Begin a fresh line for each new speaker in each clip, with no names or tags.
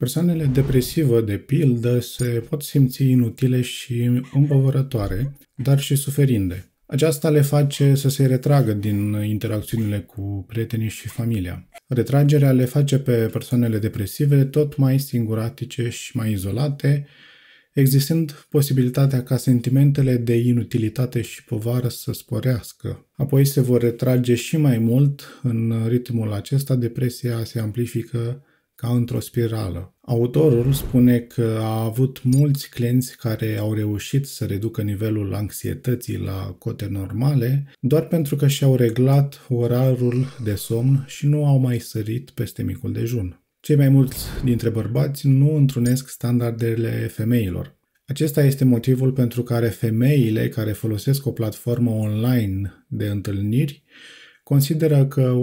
Persoanele depresivă, de pildă, se pot simți inutile și împovărătoare, dar și suferinde. Aceasta le face să se retragă din interacțiunile cu prietenii și familia. Retragerea le face pe persoanele depresive tot mai singuratice și mai izolate, existând posibilitatea ca sentimentele de inutilitate și povară să sporească. Apoi se vor retrage și mai mult în ritmul acesta, depresia se amplifică ca într-o spirală. Autorul spune că a avut mulți clienți care au reușit să reducă nivelul anxietății la cote normale doar pentru că și-au reglat orarul de somn și nu au mai sărit peste micul dejun. Cei mai mulți dintre bărbați nu întrunesc standardele femeilor. Acesta este motivul pentru care femeile care folosesc o platformă online de întâlniri consideră că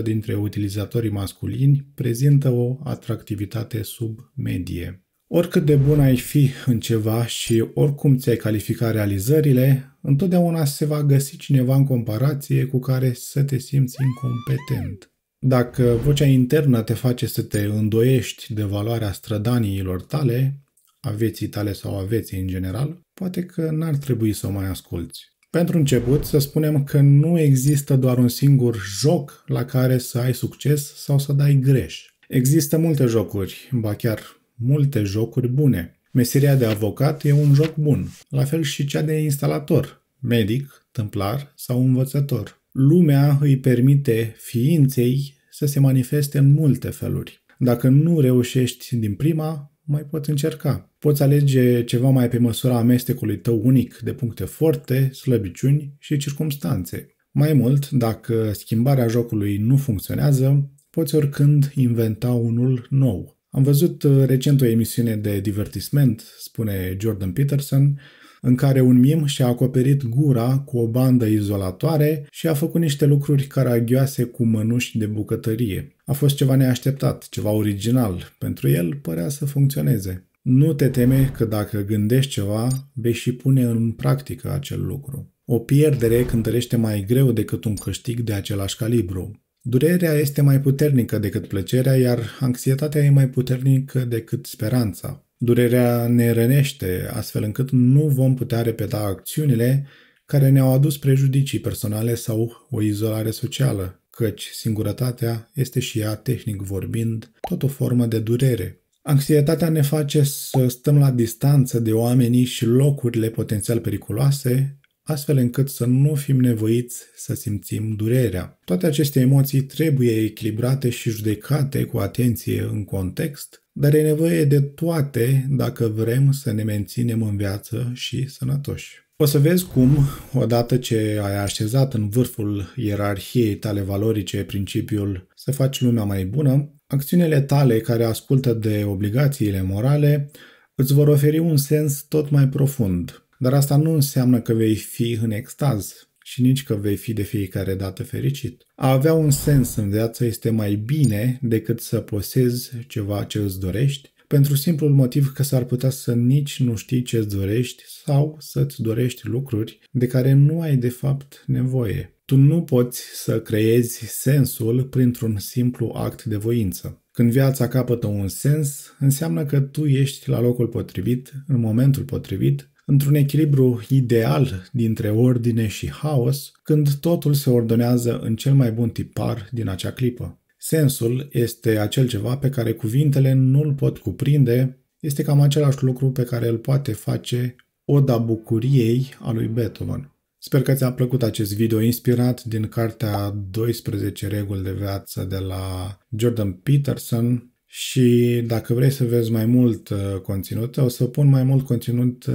85% dintre utilizatorii masculini prezintă o atractivitate sub medie. Oricât de bun ai fi în ceva și oricum ți-ai califica realizările, întotdeauna se va găsi cineva în comparație cu care să te simți incompetent. Dacă vocea internă te face să te îndoiești de valoarea strădaniilor tale, a vieții tale sau a vieții în general, poate că n-ar trebui să o mai asculți. Pentru început, să spunem că nu există doar un singur joc la care să ai succes sau să dai greș. Există multe jocuri, ba chiar multe jocuri bune. Meseria de avocat e un joc bun, la fel și cea de instalator, medic, tâmplar sau învățător. Lumea îi permite ființei să se manifeste în multe feluri. Dacă nu reușești din prima, mai poți încerca. Poți alege ceva mai pe măsura amestecului tău unic de puncte forte, slăbiciuni și circumstanțe. Mai mult, dacă schimbarea jocului nu funcționează, poți oricând inventa unul nou. Am văzut uh, recent o emisiune de divertisment, spune Jordan Peterson, în care un mim și-a acoperit gura cu o bandă izolatoare și a făcut niște lucruri caragioase cu mănuși de bucătărie. A fost ceva neașteptat, ceva original. Pentru el părea să funcționeze. Nu te teme că dacă gândești ceva, vei și pune în practică acel lucru. O pierdere cântărește mai greu decât un câștig de același calibru. Durerea este mai puternică decât plăcerea, iar anxietatea e mai puternică decât speranța. Durerea ne rănește, astfel încât nu vom putea repeta acțiunile care ne-au adus prejudicii personale sau o izolare socială, căci singurătatea este și ea, tehnic vorbind, tot o formă de durere. Anxietatea ne face să stăm la distanță de oamenii și locurile potențial periculoase, astfel încât să nu fim nevoiți să simțim durerea. Toate aceste emoții trebuie echilibrate și judecate cu atenție în context, dar e nevoie de toate dacă vrem să ne menținem în viață și sănătoși. O să vezi cum, odată ce ai așezat în vârful ierarhiei tale valorice principiul să faci lumea mai bună, acțiunile tale care ascultă de obligațiile morale îți vor oferi un sens tot mai profund, dar asta nu înseamnă că vei fi în extaz și nici că vei fi de fiecare dată fericit. A avea un sens în viață este mai bine decât să posezi ceva ce îți dorești, pentru simplul motiv că s-ar putea să nici nu știi ce îți dorești sau să-ți dorești lucruri de care nu ai de fapt nevoie. Tu nu poți să creezi sensul printr-un simplu act de voință. Când viața capătă un sens, înseamnă că tu ești la locul potrivit, în momentul potrivit, într-un echilibru ideal dintre ordine și haos, când totul se ordonează în cel mai bun tipar din acea clipă. Sensul este acel ceva pe care cuvintele nu-l pot cuprinde, este cam același lucru pe care îl poate face Oda Bucuriei a lui Beethoven. Sper că ți-a plăcut acest video inspirat din cartea 12 reguli de viață de la Jordan Peterson. Și dacă vrei să vezi mai mult uh, conținut, o să pun mai mult conținut uh,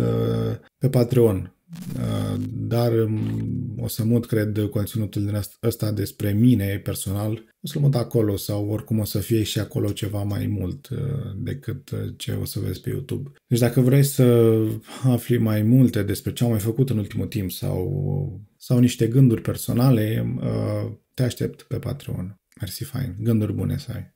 pe Patreon. Uh, dar um, o să mut, cred, conținutul din ăsta despre mine personal. O să-l mut acolo sau oricum o să fie și acolo ceva mai mult decât ce o să vezi pe YouTube. Deci dacă vrei să afli mai multe despre ce am mai făcut în ultimul timp sau, sau niște gânduri personale, te aștept pe Patreon. Mersi fain. Gânduri bune să ai.